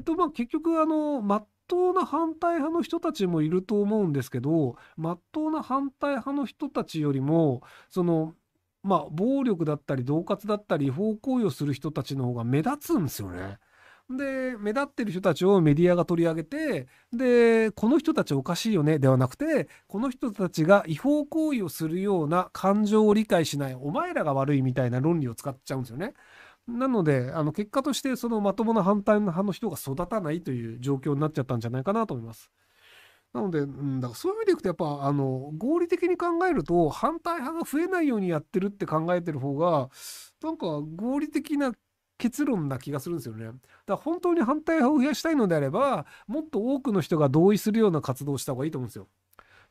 っと、まあ、結局、あの、まっとうな反対派の人たちもいると思うんですけど、まっとうな反対派の人たちよりも、その、まあ、暴力だったり、恫喝だったり、違法行為をする人たちの方が目立つんですよね。で、目立ってる人たちをメディアが取り上げて、で、この人たちおかしいよね、ではなくて、この人たちが違法行為をするような感情を理解しない、お前らが悪いみたいな論理を使っちゃうんですよね。なので、あの結果としてそのまともな反対派の人が育たないという状況になっちゃったんじゃないかなと思います。なので、うん、だからそういう意味でいくと、やっぱあの合理的に考えると、反対派が増えないようにやってるって考えてる方が、なんか合理的な結論な気がするんですよね。だから本当に反対派を増やしたいのであれば、もっと多くの人が同意するような活動をした方がいいと思うんですよ。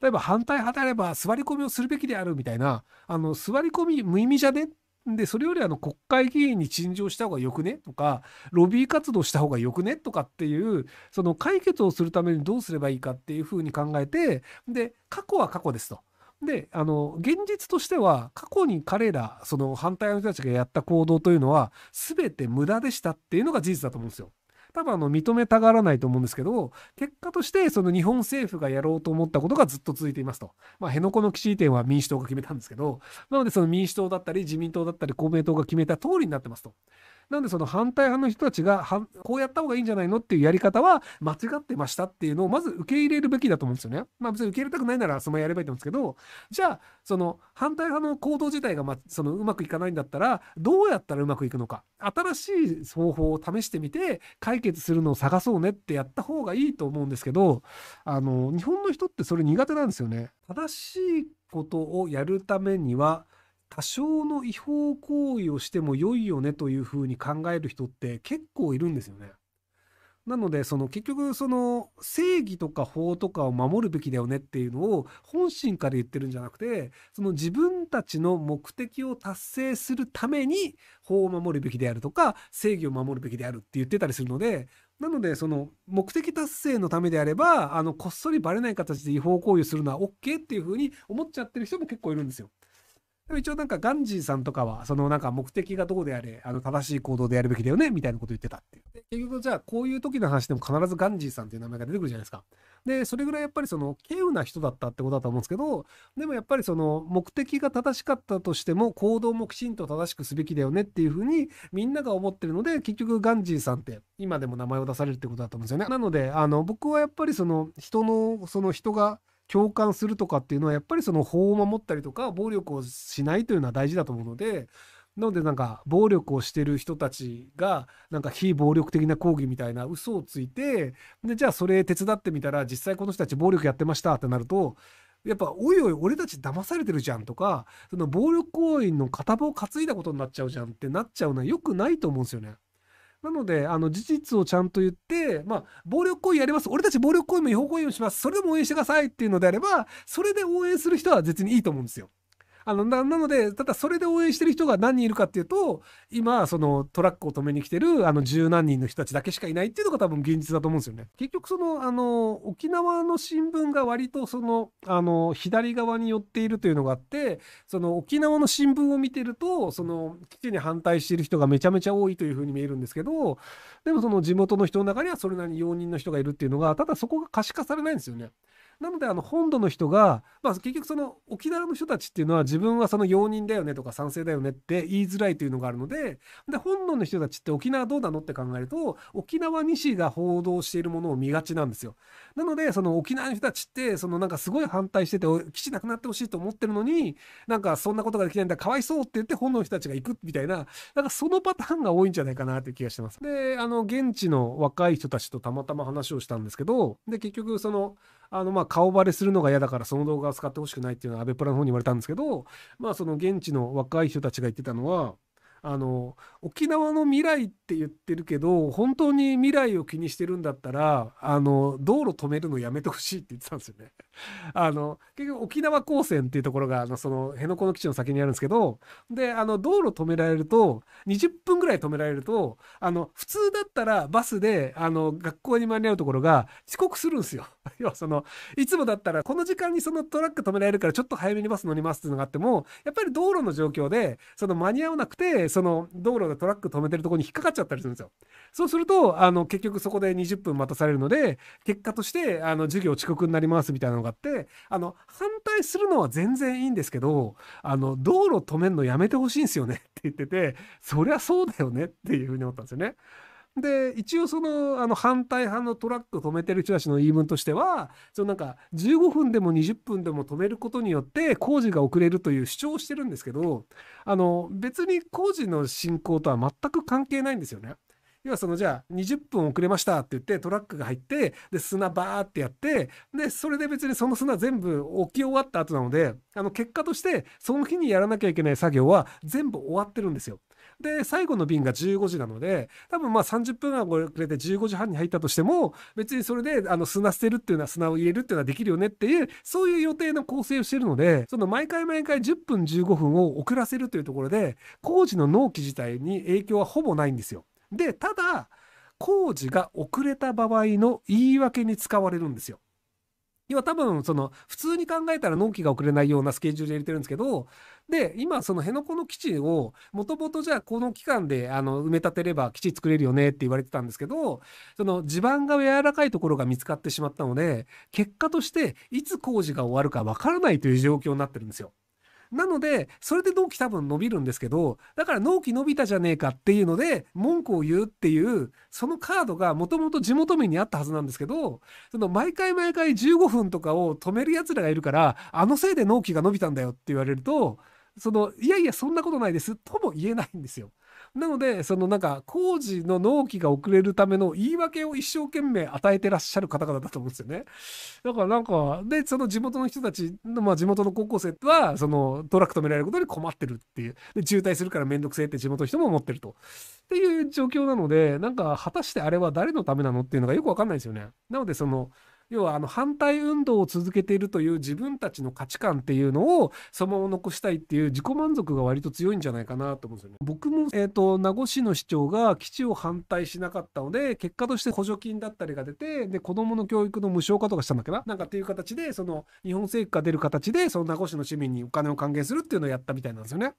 例えば反対派であれば座り込みをするべきであるみたいな、あの座り込み無意味じゃねっで、それよりあの国会議員に陳情した方がよくねとか、ロビー活動した方がよくねとかっていう、その解決をするためにどうすればいいかっていうふうに考えて、で、過去は過去ですと。で、あの、現実としては、過去に彼ら、その反対の人たちがやった行動というのは、全て無駄でしたっていうのが事実だと思うんですよ。多分あの認めたがらないと思うんですけど、結果としてその日本政府がやろうと思ったことがずっと続いていますと。まあ、辺野古の基地移転は民主党が決めたんですけど、なのでその民主党だったり自民党だったり公明党が決めた通りになってますと。なんでその反対派の人たちがこうやった方がいいんじゃないのっていうやり方は間違ってましたっていうのをまず受け入れるべきだと思うんですよね。まあ別に受け入れたくないならそのやればいいと思うんですけどじゃあその反対派の行動自体がまそのうまくいかないんだったらどうやったらうまくいくのか新しい方法を試してみて解決するのを探そうねってやった方がいいと思うんですけどあの日本の人ってそれ苦手なんですよね。正しいことをやるためには多少の違法行為をしても良いよねというふうに考える人って結構いるんですよね。なので、その結局、その正義とか法とかを守るべきだよねっていうのを本心から言ってるんじゃなくて、その自分たちの目的を達成するために法を守るべきであるとか、正義を守るべきであるって言ってたりするので、なので、その目的達成のためであれば、あの、こっそりバレない形で違法行為をするのは OK っていうふうに思っちゃってる人も結構いるんですよ。でも一応なんかガンジーさんとかは、そのなんか目的がどうであれ、あの正しい行動でやるべきだよね、みたいなこと言ってたっていう。で結局じゃあこういう時の話でも必ずガンジーさんっていう名前が出てくるじゃないですか。で、それぐらいやっぱりその、稀有な人だったってことだと思うんですけど、でもやっぱりその、目的が正しかったとしても、行動もきちんと正しくすべきだよねっていうふうに、みんなが思ってるので、結局ガンジーさんって、今でも名前を出されるってことだと思うんですよね。なので、あの、僕はやっぱりその、人の、その人が、共感するとかっていうのはやっぱりその法を守ったりとか暴力をしないというのは大事だと思うのでなのでなんか暴力をしてる人たちがなんか非暴力的な抗議みたいな嘘をついてでじゃあそれ手伝ってみたら実際この人たち暴力やってましたってなるとやっぱおいおい俺たち騙されてるじゃんとかその暴力行為の片棒を担いだことになっちゃうじゃんってなっちゃうのは良くないと思うんですよね。なので、あの、事実をちゃんと言って、まあ、暴力行為やります。俺たち暴力行為も違法行為もします。それでも応援してくださいっていうのであれば、それで応援する人は別にいいと思うんですよ。あのななのでただそれで応援してる人が何人いるかっていうと今そのトラックを止めに来てるあの十何人の人たちだけしかいないっていうのが多分現実だと思うんですよね。結局そのあの沖縄の新聞が割とそのあの左側に寄っているというのがあってその沖縄の新聞を見てるとその基地に反対している人がめちゃめちゃ多いというふうに見えるんですけどでもその地元の人の中にはそれなりに容認の人がいるっていうのがただそこが可視化されないんですよね。なのであの本土の人が、まあ、結局その沖縄の人たちっていうのは自分はその容認だよねとか賛成だよねって言いづらいというのがあるのでで本土の人たちって沖縄どうなのって考えると沖縄西が報道しているものを見がちなんですよ。なのでその沖縄の人たちってそのなんかすごい反対してて基地なくなってほしいと思ってるのになんかそんなことができないんだかわいそうって言って本土の人たちが行くみたいななんかそのパターンが多いんじゃないかなという気がしてます。であの現地の若い人たちとたまたま話をしたんですけどで結局そのあのまあ顔バレするのが嫌だからその動画を使ってほしくないっていうのはアベプラの方に言われたんですけどまあその現地の若い人たちが言ってたのはあの沖縄の未来って言ってるけど本当に未来を気にしてるんだったらあの道路止めるのやめてほしいって言ってたんですよね。あの結局沖縄高専っていうところがあのその辺野古の基地の先にあるんですけどであの道路止められると20分ぐらい止められるとあの普通だったらバスであの学校に間に合うところが遅刻するんですよ。要はそのいつもだったらこの時間にそのトラック止められるからちょっと早めにバス乗りますっていうのがあってもやっぱり道路の状況でその間に合わなくてその道路でトラック止めてるとこに引っかかっちゃったりするんですよ。そうすると、あの、結局そこで20分待たされるので、結果として、あの、授業遅刻になりますみたいなのがあって、あの、反対するのは全然いいんですけど、あの、道路止めるのやめてほしいんですよねって言ってて、そりゃそうだよねっていうふうに思ったんですよね。で、一応その、あの、反対派のトラック止めてる人たちの言い分としては、そのなんか、15分でも20分でも止めることによって、工事が遅れるという主張をしてるんですけど、あの、別に工事の進行とは全く関係ないんですよね。要はそのじゃあ20分遅れましたって言ってトラックが入ってで砂バーってやってでそれで別にその砂全部置き終わった後なのであの結果としてその日にやらなきゃいけない作業は全部終わってるんですよ。で、最後の便が15時なので、多分まあ30分間遅れて15時半に入ったとしても、別にそれで、あの、砂捨てるっていうのは砂を入れるっていうのはできるよねっていう、そういう予定の構成をしてるので、その毎回毎回10分15分を遅らせるというところで、工事の納期自体に影響はほぼないんですよ。で、ただ、工事が遅れた場合の言い訳に使われるんですよ。要は多分、その、普通に考えたら納期が遅れないようなスケジュールで入れてるんですけど、で、今、その辺野古の基地を、もともとじゃあこの期間であの埋め立てれば基地作れるよねって言われてたんですけど、その地盤が柔らかいところが見つかってしまったので、結果としていつ工事が終わるかわからないという状況になってるんですよ。なので、それで納期多分伸びるんですけど、だから納期伸びたじゃねえかっていうので、文句を言うっていう、そのカードがもともと地元民にあったはずなんですけど、その毎回毎回15分とかを止める奴らがいるから、あのせいで納期が伸びたんだよって言われると、その、いやいや、そんなことないです、とも言えないんですよ。なので、そのなんか、工事の納期が遅れるための言い訳を一生懸命与えてらっしゃる方々だと思うんですよね。だからなんか、で、その地元の人たちの、まあ地元の高校生は、そのトラック止められることに困ってるっていう。で、渋滞するからめんどくせえって地元の人も思ってると。っていう状況なので、なんか、果たしてあれは誰のためなのっていうのがよくわかんないですよね。なので、その、要はあの反対運動を続けているという自分たちの価値観っていうのをそのまま残したいっていう自己満足が割と強いんじゃないかなと思うんですよね。僕も、えーと、名護市の市長が基地を反対しなかったので結果として補助金だったりが出てで子どもの教育の無償化とかしたんだっけななんかっていう形でその日本政府が出る形でその名護市の市民にお金を還元するっていうのをやったみたいなんですよね。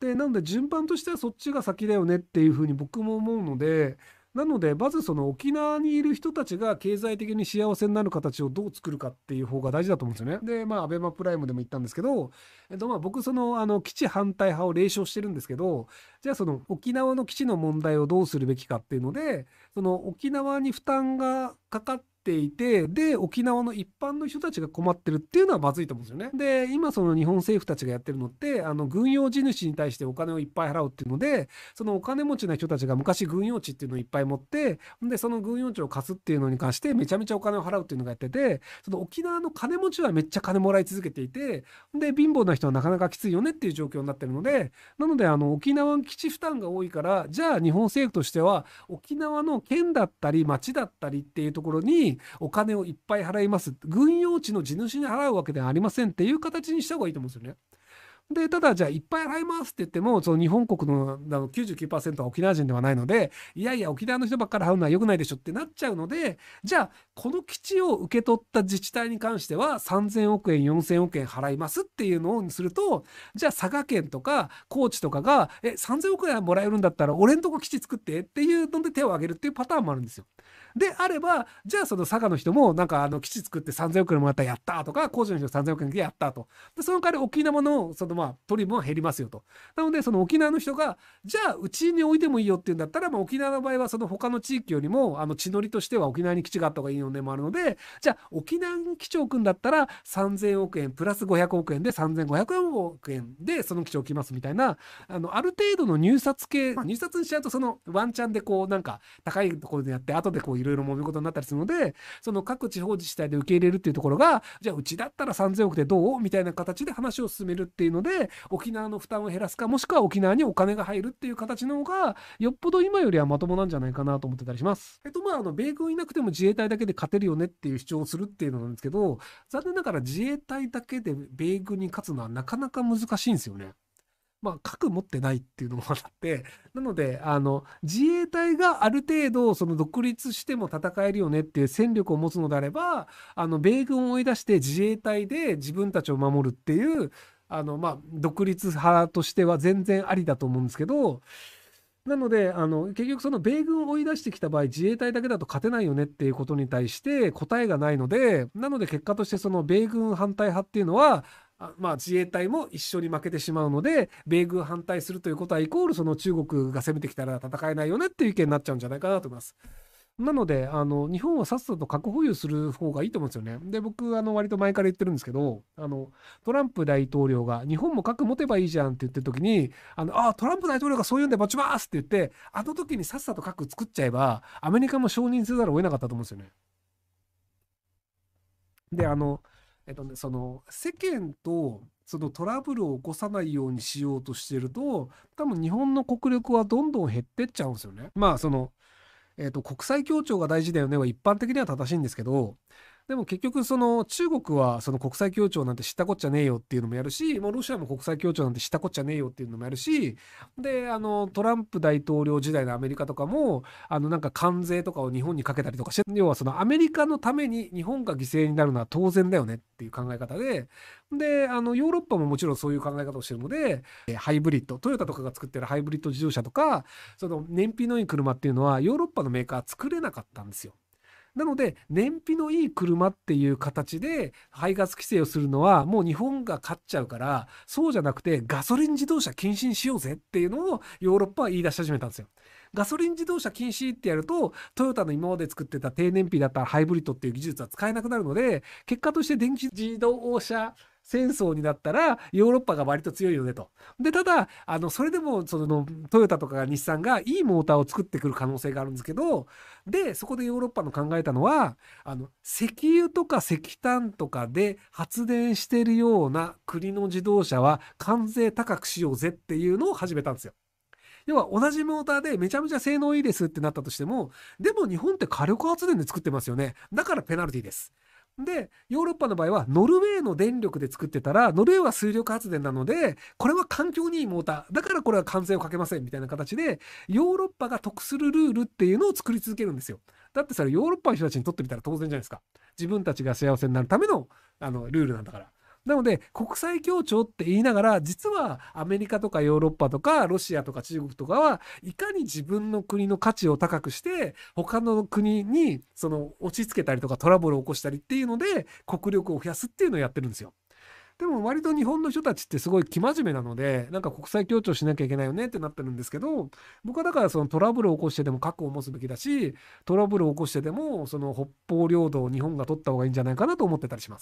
でなので順番としてはそっちが先だよねっていうふうに僕も思うので。なのでまずその沖縄にいる人たちが経済的に幸せになる形をどう作るかっていう方が大事だと思うんですよね。でまあアベマプライムでも言ったんですけど、えっと、まあ僕そのあの基地反対派を冷笑してるんですけどじゃあその沖縄の基地の問題をどうするべきかっていうのでその沖縄に負担がかかっていてで沖縄の一般の人たちが困ってるっていうのはまずいと思うんですよね。で今その日本政府たちがやってるのってあの軍用地主に対してお金をいっぱい払うっていうのでそのお金持ちな人たちが昔軍用地っていうのをいっぱい持ってでその軍用地を貸すっていうのに関してめちゃめちゃお金を払うっていうのがやっててその沖縄の金持ちはめっちゃ金もらい続けていてで貧乏な人はなかなかきついよねっていう状況になってるのでなのであの沖縄基地負担が多いからじゃあ日本政府としては沖縄の県だったり町だったりっていうところにお金をいっぱい払います。軍用地の地主に払うわけではありませんっていう形にした方がいいと思うんですよね。で、ただじゃあいっぱい払いますって言っても、その日本国のあの99%は沖縄人ではないので、いやいや沖縄の人ばっかり払うのは良くないでしょってなっちゃうので、じゃあこの基地を受け取った自治体に関しては3000億円、4000億円払いますっていうのをすると、じゃあ佐賀県とか高知とかが、え、3000億円もらえるんだったら俺んとこ基地作ってっていうので手を挙げるっていうパターンもあるんですよ。であれば、じゃあその佐賀の人もなんかあの基地作って3000億円もらったらやったとか、工事の人3000億円でやったと。で、その代わり沖縄のそのまあ取り分は減りますよと。なので、その沖縄の人が、じゃあうちに置いてもいいよっていうんだったら、まあ沖縄の場合はその他の地域よりも、あの地のりとしては沖縄に基地があった方がいいのでもあるので、じゃあ沖縄に基地を置くんだったら3000億円プラス500億円で3500億円でその基地を置きますみたいな、あの、ある程度の入札系、まあ、入札にしちゃうとそのワンチャンでこうなんか高いところでやって、後でこういろいろ揉め事になったりするので、その各地方自治体で受け入れるっていうところが、じゃあうちだったら3000億でどうみたいな形で話を進めるっていうので、沖縄の負担を減らすか、もしくは沖縄にお金が入るっていう形の方が、よっぽど今よりはまともなんじゃないかなと思ってたりします。えっと、まあ、あの、米軍いなくても自衛隊だけで勝てるよねっていう主張をするっていうのなんですけど、残念ながら自衛隊だけで米軍に勝つのはなかなか難しいんですよね。まあ、核持ってないっていうのもあって、なので、あの、自衛隊がある程度、その独立しても戦えるよねっていう戦力を持つのであれば、あの、米軍を追い出して自衛隊で自分たちを守るっていう、あの、まあ、独立派としては全然ありだと思うんですけど、なので、あの、結局その米軍を追い出してきた場合、自衛隊だけだと勝てないよねっていうことに対して答えがないので、なので結果としてその米軍反対派っていうのは、まあ、自衛隊も一緒に負けてしまうので米軍反対するということはイコールその中国が攻めてきたら戦えないよねっていう意見になっちゃうんじゃないかなと思います。なのであの日本はさっさと核保有する方がいいと思うんですよね。で僕あの割と前から言ってるんですけどあのトランプ大統領が日本も核持てばいいじゃんって言ってる時にあのあトランプ大統領がそう言うんで待ちますって言ってあの時にさっさと核作っちゃえばアメリカも承認せざるを得なかったと思うんですよね。であのえっとね、その世間とそのトラブルを起こさないようにしようとしてると多分日本の国力はどんどん減ってっちゃうんですよね。まあその、えっと、国際協調が大事だよねは一般的には正しいんですけどでも結局その中国はその国際協調なんて知ったこっちゃねえよっていうのもやるし、もうロシアも国際協調なんて知ったこっちゃねえよっていうのもやるし、で、あのトランプ大統領時代のアメリカとかも、あのなんか関税とかを日本にかけたりとかして、要はそのアメリカのために日本が犠牲になるのは当然だよねっていう考え方で、で、あのヨーロッパももちろんそういう考え方をしてるので、ハイブリッド、トヨタとかが作ってるハイブリッド自動車とか、その燃費のいい車っていうのはヨーロッパのメーカー作れなかったんですよ。なので燃費のいい車っていう形で排ガス規制をするのはもう日本が勝っちゃうからそうじゃなくてガソリン自動車禁止にしようぜっていうのをヨーロッパは言い出し始めたんですよ。ガソリン自動車禁止ってやるとトヨタの今まで作ってた低燃費だったハイブリッドっていう技術は使えなくなるので結果として電気自動車戦争になったらヨーロッパが割と強いよねと。で、ただ、あの、それでも、その、トヨタとか日産がいいモーターを作ってくる可能性があるんですけど、で、そこでヨーロッパの考えたのは、あの、石油とか石炭とかで発電してるような国の自動車は関税高くしようぜっていうのを始めたんですよ。要は同じモーターでめちゃめちゃ性能いいですってなったとしても、でも日本って火力発電で作ってますよね。だからペナルティです。で、ヨーロッパの場合は、ノルウェーの電力で作ってたら、ノルウェーは水力発電なので、これは環境にいいモーター。だからこれは関税をかけません。みたいな形で、ヨーロッパが得するルールっていうのを作り続けるんですよ。だってそれヨーロッパの人たちにとってみたら当然じゃないですか。自分たちが幸せになるための、あの、ルールなんだから。なので国際協調って言いながら実はアメリカとかヨーロッパとかロシアとか中国とかはいかに自分の国の価値を高くして他の国にその落ち着けたりとかトラブルを起こしたりっていうので国力を増やすっていうのをやってるんですよ。でも割と日本の人たちってすごい生真面目なので、なんか国際協調しなきゃいけないよねってなってるんですけど、僕はだからそのトラブルを起こしてでも核を持つべきだし、トラブルを起こしてでもその北方領土を日本が取った方がいいんじゃないかなと思ってたりします。